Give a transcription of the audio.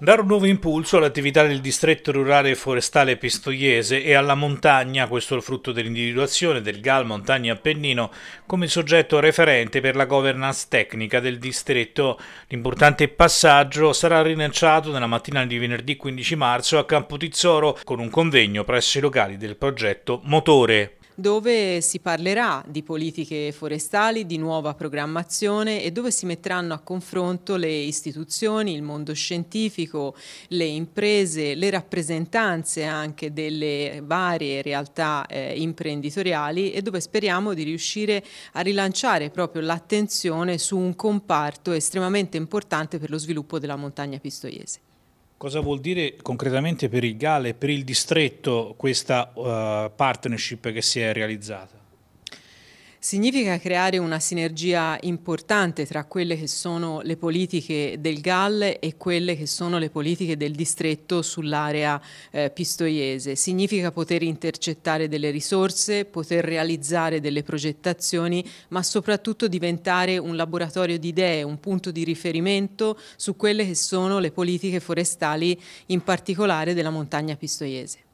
Dare un nuovo impulso all'attività del distretto rurale forestale pistoiese e alla montagna, questo è il frutto dell'individuazione del GAL Montagna Appennino come soggetto referente per la governance tecnica del distretto. L'importante passaggio sarà rilanciato nella mattina di venerdì 15 marzo a Campo Tizzoro con un convegno presso i locali del progetto Motore dove si parlerà di politiche forestali, di nuova programmazione e dove si metteranno a confronto le istituzioni, il mondo scientifico, le imprese, le rappresentanze anche delle varie realtà eh, imprenditoriali e dove speriamo di riuscire a rilanciare proprio l'attenzione su un comparto estremamente importante per lo sviluppo della montagna pistoiese. Cosa vuol dire concretamente per il Gale e per il distretto questa uh, partnership che si è realizzata? significa creare una sinergia importante tra quelle che sono le politiche del GAL e quelle che sono le politiche del distretto sull'area eh, pistoiese. Significa poter intercettare delle risorse, poter realizzare delle progettazioni, ma soprattutto diventare un laboratorio di idee, un punto di riferimento su quelle che sono le politiche forestali, in particolare della montagna pistoiese.